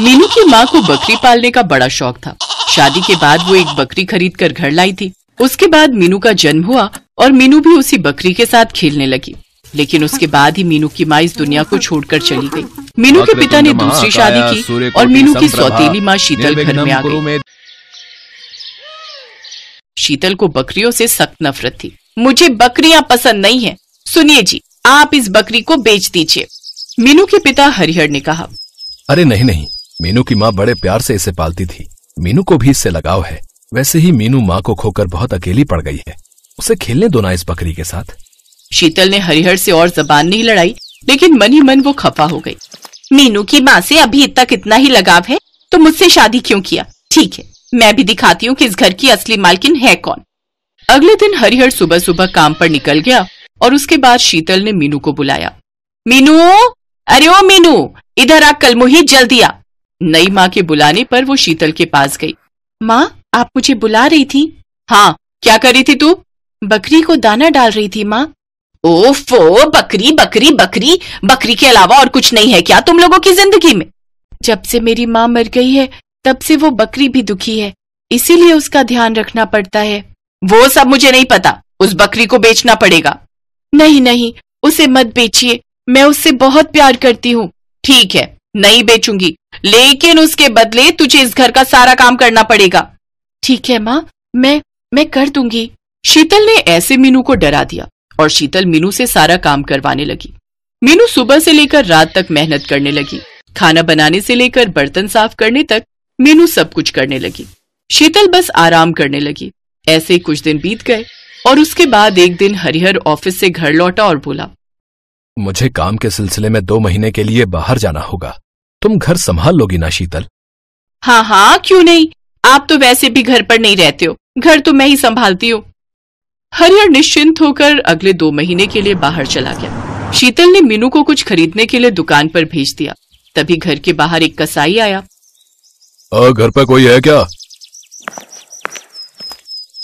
मीनू की माँ को बकरी पालने का बड़ा शौक था शादी के बाद वो एक बकरी खरीद कर घर लाई थी उसके बाद मीनू का जन्म हुआ और मीनू भी उसी बकरी के साथ खेलने लगी लेकिन उसके बाद ही मीनू की माँ इस दुनिया को छोड़कर चली गई मीनू के पिता ने दूसरी शादी की और मीनू की सौतीली माँ शीतल घर में आ गई शीतल को बकरियों से सख्त नफरत थी मुझे बकरियाँ पसंद नहीं है सुनिए जी आप इस बकरी को बेच दीजिए मीनू के पिता हरिहर ने कहा अरे नहीं नहीं मीनू की माँ बड़े प्यार से इसे पालती थी मीनू को भी इससे लगाव है वैसे ही मीनू माँ को खोकर बहुत अकेली पड़ गई है उसे खेलने दो ना इस बकरी के साथ शीतल ने हरिहर से और जबान नहीं लड़ाई लेकिन मन ही मन वो खफा हो गई मीनू की माँ से अभी तक इतना ही लगाव है तो मुझसे शादी क्यों किया ठीक है मैं भी दिखाती हूँ कि इस घर की असली मालकिन है कौन अगले दिन हरिहर सुबह सुबह काम पर निकल गया और उसके बाद शीतल ने मीनू को बुलाया मीनू अरे ओ मीनू इधर आ मुही जल्दी आ नई माँ के बुलाने पर वो शीतल के पास गई माँ आप मुझे बुला रही थी हाँ क्या कर रही थी तू बकरी को दाना डाल रही थी माँ ओफो बकरी बकरी बकरी बकरी के अलावा और कुछ नहीं है क्या तुम लोगों की जिंदगी में जब से मेरी माँ मर गई है तब से वो बकरी भी दुखी है इसीलिए उसका ध्यान रखना पड़ता है वो सब मुझे नहीं पता उस बकरी को बेचना पड़ेगा नहीं नहीं उसे मत बेचिए मैं उससे बहुत प्यार करती हूँ ठीक है नहीं बेचूंगी लेकिन उसके बदले तुझे इस घर का सारा काम करना पड़ेगा ठीक है माँ मैं मैं कर दूंगी शीतल ने ऐसे मीनू को डरा दिया और शीतल मीनू से सारा काम करवाने लगी मीनू सुबह से लेकर रात तक मेहनत करने लगी खाना बनाने से लेकर बर्तन साफ करने तक मीनू सब कुछ करने लगी शीतल बस आराम करने लगी ऐसे कुछ दिन बीत गए और उसके बाद एक दिन हरिहर ऑफिस से घर लौटा और बोला मुझे काम के सिलसिले में दो महीने के लिए बाहर जाना होगा तुम घर संभाल लोगी ना शीतल हाँ हाँ क्यों नहीं आप तो वैसे भी घर पर नहीं रहते हो घर तो मैं ही संभालती हूँ हरिहर निश्चिंत होकर अगले दो महीने के लिए बाहर चला गया शीतल ने मीनू को कुछ खरीदने के लिए दुकान पर भेज दिया तभी घर के बाहर एक कसाई आया आ, घर पर कोई है क्या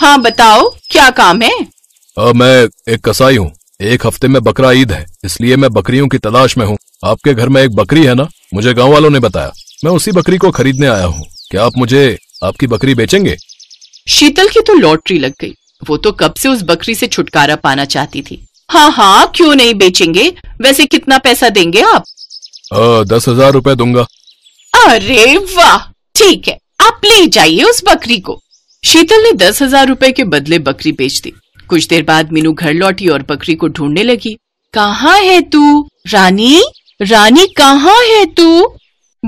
हाँ बताओ क्या काम है आ, मैं एक कसाई हूँ एक हफ्ते में बकरा ईद है इसलिए मैं बकरियों की तलाश में हूँ आपके घर में एक बकरी है ना मुझे गाँव वालों ने बताया मैं उसी बकरी को खरीदने आया हूँ क्या आप मुझे आपकी बकरी बेचेंगे शीतल की तो लॉटरी लग गई वो तो कब से उस बकरी से छुटकारा पाना चाहती थी हाँ हाँ क्यों नहीं बेचेंगे वैसे कितना पैसा देंगे आप आ, दस हजार रूपए दूंगा अरे वाह ठीक है आप ले जाइए उस बकरी को शीतल ने दस हजार रूपए के बदले बकरी बेच दी कुछ देर बाद मीनू घर लौटी और बकरी को ढूंढने लगी कहाँ है तू रानी रानी कहाँ है तू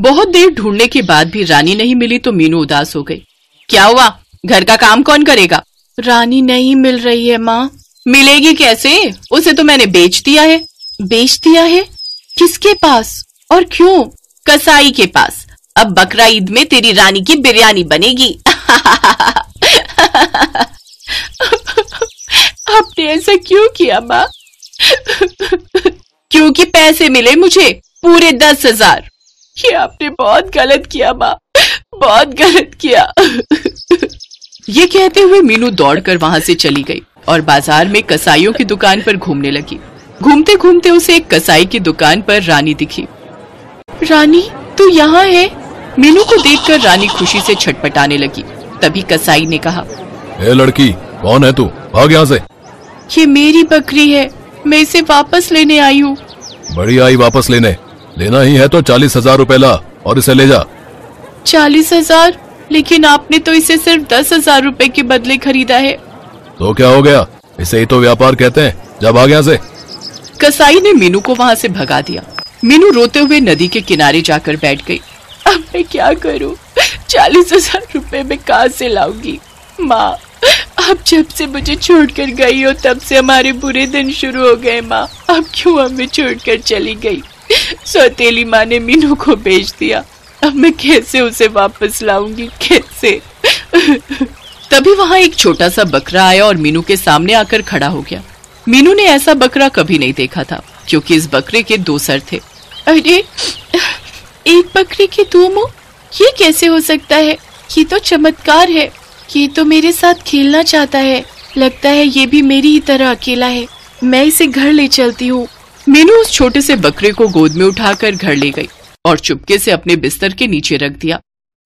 बहुत देर ढूंढने के बाद भी रानी नहीं मिली तो मीनू उदास हो गई क्या हुआ घर का काम कौन करेगा रानी नहीं मिल रही है माँ मिलेगी कैसे उसे तो मैंने बेच दिया है बेच दिया है किसके पास और क्यों कसाई के पास अब बकरा ईद में तेरी रानी की बिरयानी बनेगी आपने ऐसा क्यों किया माँ क्योंकि पैसे मिले मुझे पूरे दस हजार ये आपने बहुत गलत किया माँ बहुत गलत किया ये कहते हुए मीनू दौड़कर वहाँ से चली गई और बाजार में कसाईयों की दुकान पर घूमने लगी घूमते घूमते उसे एक कसाई की दुकान पर रानी दिखी रानी तू यहाँ है मीनू को देखकर रानी खुशी से छटपटाने लगी तभी कसाई ने कहा ए लड़की कौन है तू भाग यहाँ से ये मेरी बकरी है मैं इसे वापस लेने आई हूँ बड़ी आई वापस लेने लेना ही है तो चालीस हजार रूपए ला और इसे ले जा चालीस हजार लेकिन आपने तो इसे सिर्फ दस हजार रूपए के बदले खरीदा है तो क्या हो गया इसे ही तो व्यापार कहते हैं जब आ गया से कसाई ने मीनू को वहाँ से भगा दिया मीनू रोते हुए नदी के किनारे जाकर बैठ गई अब मैं क्या करूँ चालीस हजार रूपए में कहा से लाऊंगी माँ आप जब से मुझे छोड़कर गई हो तब से हमारे बुरे दिन शुरू हो गए माँ अब क्यों हमें छोड़कर चली गई सौतेली माँ ने मीनू को भेज दिया अब मैं कैसे उसे वापस लाऊंगी कैसे तभी वहाँ एक छोटा सा बकरा आया और मीनू के सामने आकर खड़ा हो गया मीनू ने ऐसा बकरा कभी नहीं देखा था क्योंकि इस बकरे के दो सर थे अरे एक बकरे के दो मुंह ये कैसे हो सकता है ये तो चमत्कार है ये तो मेरे साथ खेलना चाहता है लगता है ये भी मेरी ही तरह अकेला है मैं इसे घर ले चलती हूँ मीनू उस छोटे से बकरे को गोद में उठाकर घर ले गई और चुपके से अपने बिस्तर के नीचे रख दिया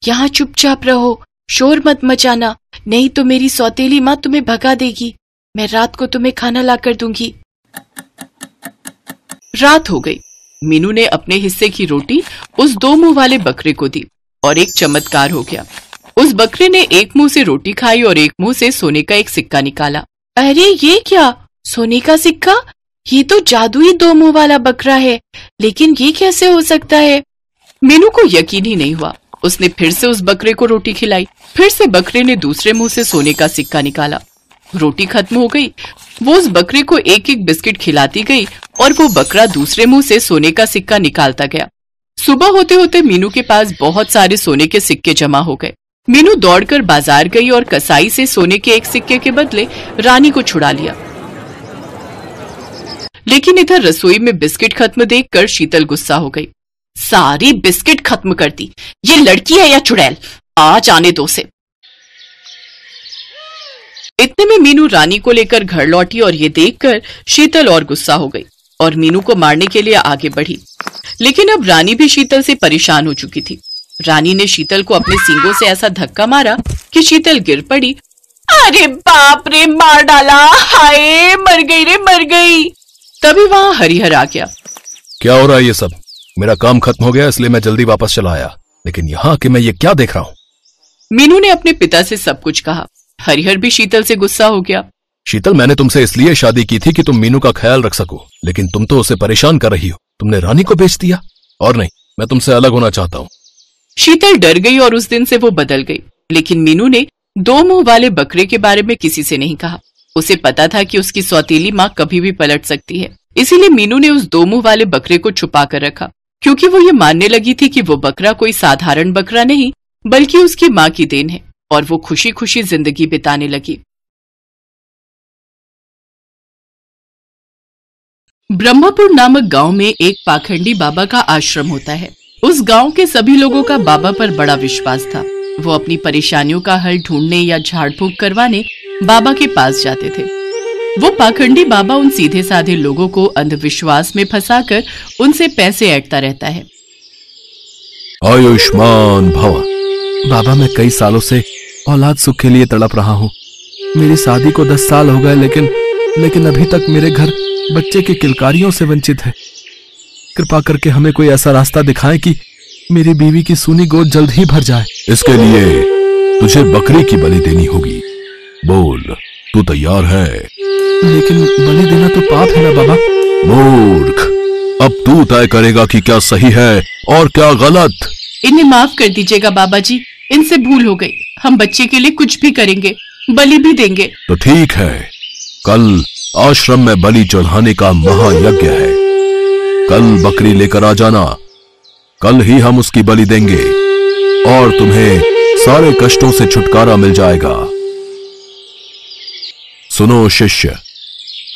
यहाँ चुपचाप रहो शोर मत मचाना नहीं तो मेरी सौतेली माँ तुम्हें भगा देगी मैं रात को तुम्हें खाना ला कर दूंगी रात हो गई मीनू ने अपने हिस्से की रोटी उस दो मुंह वाले बकरे को दी और एक चमत्कार हो गया उस बकरे ने एक मुंह से रोटी खाई और एक मुंह से सोने का एक सिक्का निकाला अरे ये क्या सोने का सिक्का ये तो जादुई दो मुंह वाला बकरा है लेकिन ये कैसे हो सकता है मीनू को यकीन ही नहीं हुआ उसने फिर से उस बकरे को रोटी खिलाई फिर से बकरे ने दूसरे मुंह से सोने का सिक्का निकाला रोटी खत्म हो गई वो उस बकरे को एक एक बिस्किट खिलाती गई और वो बकरा दूसरे मुंह से सोने का सिक्का निकालता गया सुबह होते होते मीनू के पास बहुत सारे सोने के सिक्के जमा हो गए मीनू दौड़कर बाजार गई और कसाई से सोने के एक सिक्के के बदले रानी को छुड़ा लिया लेकिन इधर रसोई में बिस्किट खत्म देखकर शीतल गुस्सा हो गई सारी बिस्किट खत्म कर दी ये लड़की है या चुड़ैल आज आने दो से इतने में मीनू रानी को लेकर घर लौटी और ये देखकर शीतल और गुस्सा हो गई और मीनू को मारने के लिए आगे बढ़ी लेकिन अब रानी भी शीतल से परेशान हो चुकी थी रानी ने शीतल को अपने सींगों से ऐसा धक्का मारा कि शीतल गिर पड़ी अरे बाप रे मार डाला हाय मर गई रे मर गई तभी वहाँ हरिहर आ गया क्या हो रहा है ये सब मेरा काम खत्म हो गया इसलिए मैं जल्दी वापस चला आया लेकिन यहाँ के मैं ये क्या देख रहा हूँ मीनू ने अपने पिता से सब कुछ कहा हरिहर भी शीतल से गुस्सा हो गया शीतल मैंने तुमसे इसलिए शादी की थी कि तुम मीनू का ख्याल रख सको लेकिन तुम तो उसे परेशान कर रही हो तुमने रानी को बेच दिया और नहीं मैं तुमसे अलग होना चाहता हूँ शीतल डर गई और उस दिन से वो बदल गई लेकिन मीनू ने दो मुंह वाले बकरे के बारे में किसी से नहीं कहा उसे पता था कि उसकी सौतीली माँ कभी भी पलट सकती है इसीलिए मीनू ने उस दो मुंह वाले बकरे को छुपा कर रखा क्योंकि वो ये मानने लगी थी कि वो बकरा कोई साधारण बकरा नहीं बल्कि उसकी माँ की देन है और वो खुशी खुशी जिंदगी बिताने लगी ब्रह्मपुर नामक गांव में एक पाखंडी बाबा का आश्रम होता है उस गांव के सभी लोगों का बाबा पर बड़ा विश्वास था वो अपनी परेशानियों का हल ढूंढने या झाड़ फूक करवाने बाबा के पास जाते थे वो पाखंडी बाबा उन सीधे साधे लोगों को अंधविश्वास में फंसाकर उनसे पैसे ऐटता रहता है आयुष्मान भाव बाबा मैं कई सालों से औलाद सुख के लिए तड़प रहा हूँ मेरी शादी को दस साल हो गए लेकिन लेकिन अभी तक मेरे घर बच्चे की किलकारियों से वंचित है कृपा करके हमें कोई ऐसा रास्ता दिखाए कि मेरी बीवी की सुनी गोद जल्द ही भर जाए इसके लिए तुझे बकरी की बलि देनी होगी बोल तू तैयार है लेकिन बलि देना तो पाप है ना बाबा मूर्ख अब तू तय करेगा कि क्या सही है और क्या गलत इन्हें माफ कर दीजिएगा बाबा जी इनसे भूल हो गई हम बच्चे के लिए कुछ भी करेंगे बलि भी देंगे तो ठीक है कल आश्रम में बलि चढ़ाने का महायज्ञ है कल बकरी लेकर आ जाना कल ही हम उसकी बलि देंगे और तुम्हें सारे कष्टों से छुटकारा मिल जाएगा सुनो शिष्य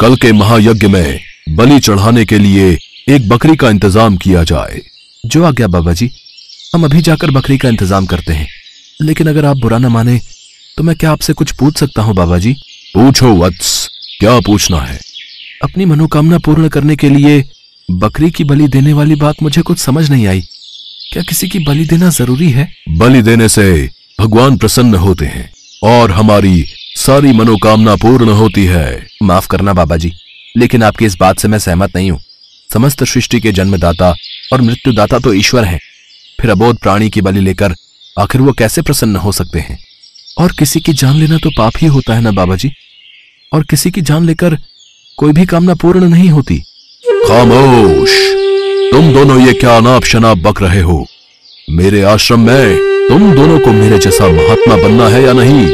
कल के महायज्ञ में बलि चढ़ाने के लिए एक बकरी का इंतजाम किया जाए जो आ गया बाबा जी हम अभी जाकर बकरी का इंतजाम करते हैं लेकिन अगर आप बुरा ना माने तो मैं क्या आपसे कुछ पूछ सकता हूं बाबा जी पूछो वत्स क्या पूछना है अपनी मनोकामना पूर्ण करने के लिए बकरी की बलि देने वाली बात मुझे कुछ समझ नहीं आई क्या किसी की बलि देना जरूरी है बलि देने से भगवान प्रसन्न होते हैं और हमारी सारी मनोकामना पूर्ण होती है माफ करना बाबा जी लेकिन आपकी इस बात से मैं सहमत नहीं हूँ समस्त सृष्टि के जन्मदाता और मृत्युदाता तो ईश्वर हैं फिर अबोध प्राणी की बलि लेकर आखिर वो कैसे प्रसन्न हो सकते हैं और किसी की जान लेना तो पाप ही होता है ना बाबा जी और किसी की जान लेकर कोई भी कामना पूर्ण नहीं होती खामोश तुम दोनों ये क्या अनाप शनाप बक रहे हो मेरे आश्रम में तुम दोनों को मेरे जैसा महात्मा बनना है या नहीं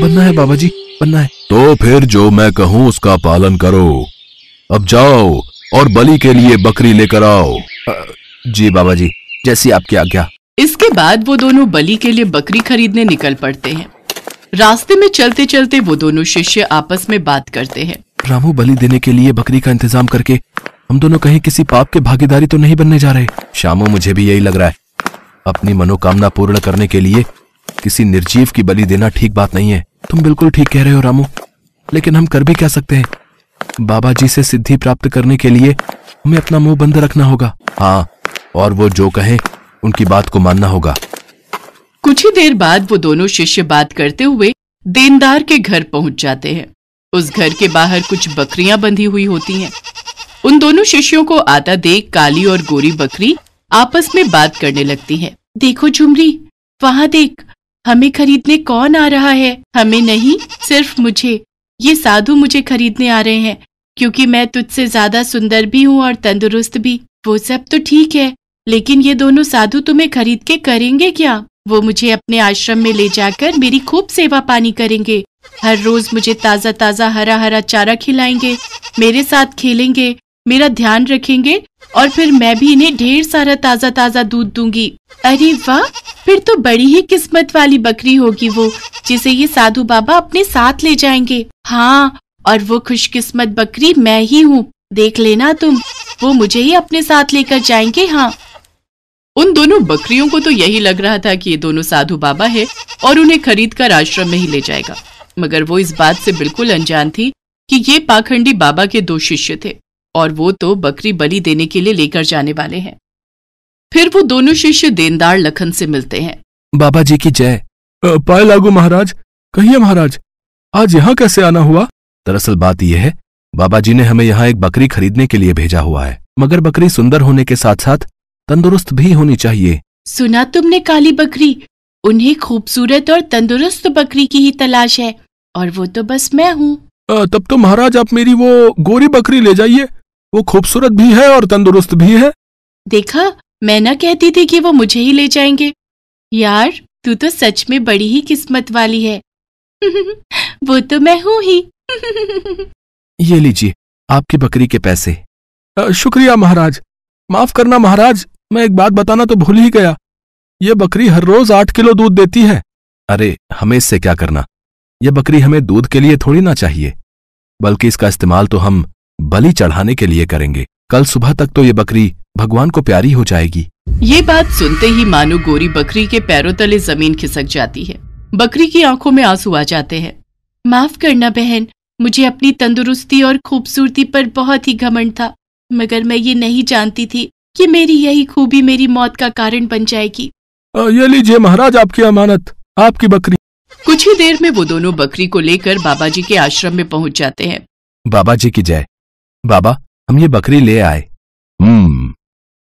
बनना है बाबा जी बनना है तो फिर जो मैं कहूँ उसका पालन करो अब जाओ और बलि के लिए बकरी लेकर आओ जी बाबा जी जैसी आपकी आज्ञा इसके बाद वो दोनों बलि के लिए बकरी खरीदने निकल पड़ते हैं रास्ते में चलते चलते वो दोनों शिष्य आपस में बात करते हैं रामू बलि देने के लिए बकरी का इंतजाम करके हम दोनों कहीं किसी पाप के भागीदारी तो नहीं बनने जा रहे शामू मुझे भी यही लग रहा है अपनी मनोकामना पूर्ण करने के लिए किसी निर्जीव की बलि देना ठीक बात नहीं है तुम बिल्कुल ठीक कह रहे हो रामू लेकिन हम कर भी क्या सकते हैं बाबा जी से सिद्धि प्राप्त करने के लिए हमें अपना मुंह बंद रखना होगा हाँ और वो जो कहें उनकी बात को मानना होगा कुछ ही देर बाद वो दोनों शिष्य बात करते हुए देनदार के घर पहुंच जाते हैं उस घर के बाहर कुछ बकरियां बंधी हुई होती हैं। उन दोनों शिष्यों को आता देख काली और गोरी बकरी आपस में बात करने लगती है देखो झुमरी वहाँ देख हमें खरीदने कौन आ रहा है हमें नहीं सिर्फ मुझे ये साधु मुझे खरीदने आ रहे हैं क्योंकि मैं तुझसे ज्यादा सुंदर भी हूँ और तंदुरुस्त भी वो सब तो ठीक है लेकिन ये दोनों साधु तुम्हें खरीद के करेंगे क्या वो मुझे अपने आश्रम में ले जाकर मेरी खूब सेवा पानी करेंगे हर रोज मुझे ताजा ताजा हरा हरा चारा खिलाएंगे मेरे साथ खेलेंगे मेरा ध्यान रखेंगे और फिर मैं भी इन्हें ढेर सारा ताजा ताजा दूध दूंगी अरे वाह फिर तो बड़ी ही किस्मत वाली बकरी होगी वो जिसे ये साधु बाबा अपने साथ ले जाएंगे हाँ और वो खुशकिस्मत बकरी मैं ही हूँ देख लेना तुम वो मुझे ही अपने साथ लेकर जाएंगे हाँ उन दोनों बकरियों को तो यही लग रहा था कि ये दोनों साधु बाबा है और उन्हें खरीद कर आश्रम में ही ले जाएगा मगर वो इस बात से बिल्कुल अनजान थी कि ये पाखंडी बाबा के दो शिष्य थे और वो तो बकरी बलि देने के लिए लेकर जाने वाले हैं फिर वो दोनों शिष्य देनदार लखन से मिलते हैं बाबा जी की जय पाए लागू महाराज कहिए महाराज आज यहाँ कैसे आना हुआ दरअसल बात यह है बाबा जी ने हमें यहाँ एक बकरी खरीदने के लिए भेजा हुआ है मगर बकरी सुंदर होने के साथ साथ तंदुरुस्त भी होनी चाहिए सुना तुमने काली बकरी उन्हें खूबसूरत और तंदुरुस्त बकरी की ही तलाश है और वो तो बस मैं हूँ तब तो महाराज आप मेरी वो गोरी बकरी ले जाइए वो खूबसूरत भी है और तंदुरुस्त भी है देखा मैं ना कहती थी कि वो मुझे ही ले जाएंगे यार तू तो सच में बड़ी ही किस्मत वाली है वो तो मैं हूँ ही ये लीजिए आपकी बकरी के पैसे आ, शुक्रिया महाराज माफ करना महाराज मैं एक बात बताना तो भूल ही गया यह बकरी हर रोज आठ किलो दूध देती है अरे हमें इससे क्या करना यह बकरी हमें दूध के लिए थोड़ी ना चाहिए बल्कि इसका इस्तेमाल तो हम बलि चढ़ाने के लिए करेंगे कल सुबह तक तो ये बकरी भगवान को प्यारी हो जाएगी ये बात सुनते ही मानो गोरी बकरी के पैरों तले जमीन खिसक जाती है बकरी की आंखों में आंसू आ जाते हैं माफ करना बहन मुझे अपनी तंदुरुस्ती और खूबसूरती पर बहुत ही घमंड था मगर मैं ये नहीं जानती थी कि मेरी यही खूबी मेरी मौत का कारण बन जाएगी ये लीजिए महाराज आपकी अमानत आपकी बकरी कुछ ही देर में वो दोनों बकरी को लेकर बाबा जी के आश्रम में पहुंच जाते हैं बाबा जी की जय बाबा हम ये बकरी ले आए हम्म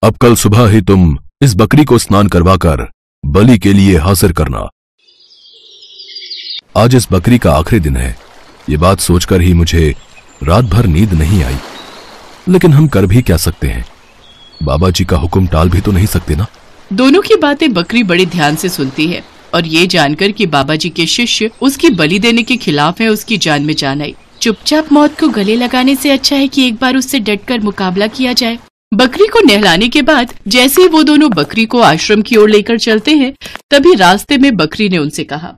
अब कल सुबह ही तुम इस बकरी को स्नान करवाकर बलि के लिए हाजिर करना आज इस बकरी का आखिरी दिन है ये बात सोचकर ही मुझे रात भर नींद नहीं आई लेकिन हम कर भी क्या सकते हैं बाबा जी का हुक्म टाल भी तो नहीं सकते ना दोनों की बातें बकरी बड़े ध्यान से सुनती है और ये जानकर कि बाबा जी के शिष्य उसकी बलि देने के खिलाफ है उसकी जान में जान आई चुपचाप मौत को गले लगाने से अच्छा है कि एक बार उससे डटकर मुकाबला किया जाए बकरी को नहलाने के बाद जैसे ही वो दोनों बकरी को आश्रम की ओर लेकर चलते हैं तभी रास्ते में बकरी ने उनसे कहा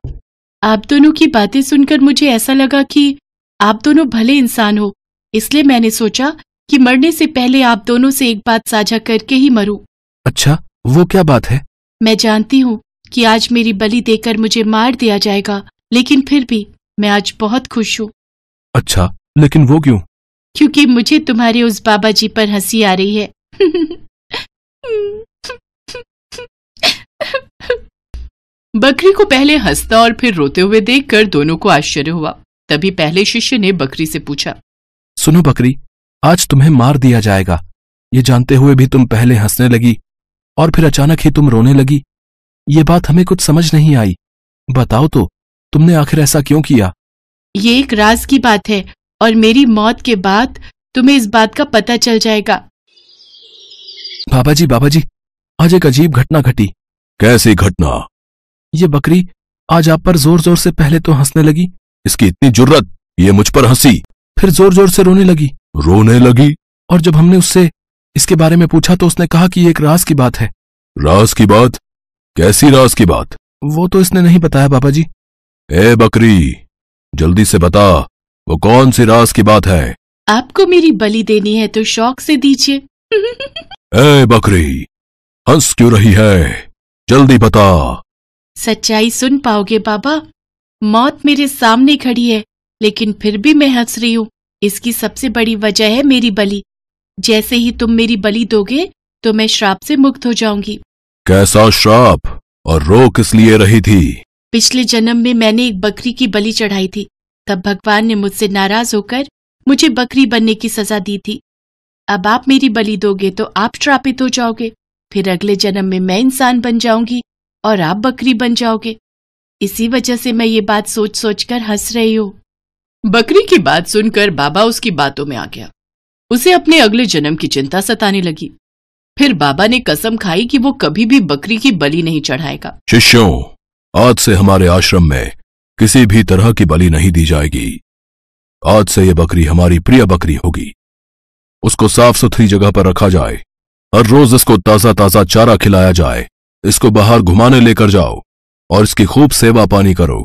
आप दोनों की बातें सुनकर मुझे ऐसा लगा कि आप दोनों भले इंसान हो इसलिए मैंने सोचा कि मरने से पहले आप दोनों से एक बात साझा करके ही मरूं। अच्छा वो क्या बात है मैं जानती हूँ कि आज मेरी बलि देकर मुझे मार दिया जाएगा लेकिन फिर भी मैं आज बहुत खुश हूँ अच्छा लेकिन वो क्यों क्योंकि मुझे तुम्हारे उस बाबा जी पर हंसी आ रही है बकरी को पहले हंसता और फिर रोते हुए देखकर दोनों को आश्चर्य हुआ तभी पहले शिष्य ने बकरी से पूछा सुनो बकरी आज तुम्हें मार दिया जाएगा ये जानते हुए भी तुम पहले हंसने लगी और फिर अचानक ही तुम रोने लगी ये बात हमें कुछ समझ नहीं आई बताओ तो तुमने आखिर ऐसा क्यों किया ये एक राज की बात है और मेरी मौत के बाद तुम्हें इस बात का पता चल जाएगा बाबा जी बाबा जी आज एक अजीब घटना घटी कैसी घटना ये बकरी आज आप पर जोर जोर से पहले तो हंसने लगी इसकी इतनी जुर्रत ये मुझ पर हंसी फिर जोर जोर से रोने लगी रोने लगी और जब हमने उससे इसके बारे में पूछा तो उसने कहा कि एक रास की बात है रास की बात कैसी रास की बात वो तो इसने नहीं बताया बाबा जी ए बकरी जल्दी से बता वो कौन सी रास की बात है आपको मेरी बलि देनी है तो शौक से दीजिए ए बकरी हंस क्यों रही है जल्दी बता सच्चाई सुन पाओगे बाबा मौत मेरे सामने खड़ी है लेकिन फिर भी मैं हंस रही हूँ इसकी सबसे बड़ी वजह है मेरी बली जैसे ही तुम मेरी बलि दोगे तो मैं श्राप से मुक्त हो जाऊंगी कैसा श्राप और रो किस लिए रही थी पिछले जन्म में मैंने एक बकरी की बलि चढ़ाई थी तब भगवान ने मुझसे नाराज होकर मुझे बकरी बनने की सजा दी थी अब आप मेरी बलि दोगे तो आप श्रापित हो जाओगे फिर अगले जन्म में मैं इंसान बन जाऊंगी और आप बकरी बन जाओगे इसी वजह से मैं ये बात सोच सोच कर हंस रही हूँ बकरी की बात सुनकर बाबा उसकी बातों में आ गया उसे अपने अगले जन्म की चिंता सताने लगी फिर बाबा ने कसम खाई कि वो कभी भी बकरी की बलि नहीं चढ़ाएगा शिष्यों आज से हमारे आश्रम में किसी भी तरह की बलि नहीं दी जाएगी आज से ये बकरी हमारी प्रिय बकरी होगी उसको साफ सुथरी जगह पर रखा जाए हर रोज इसको ताजा ताजा चारा खिलाया जाए इसको बाहर घुमाने लेकर जाओ और इसकी खूब सेवा पानी करो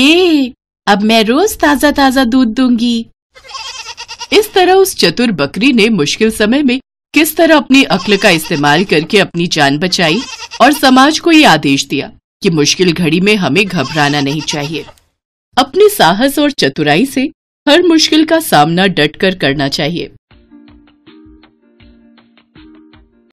ये अब मैं रोज ताजा ताजा दूध दूंगी इस तरह उस चतुर बकरी ने मुश्किल समय में किस तरह अपनी अक्ल का इस्तेमाल करके अपनी जान बचाई और समाज को ये आदेश दिया कि मुश्किल घड़ी में हमें घबराना नहीं चाहिए अपने साहस और चतुराई से हर मुश्किल का सामना डटकर करना चाहिए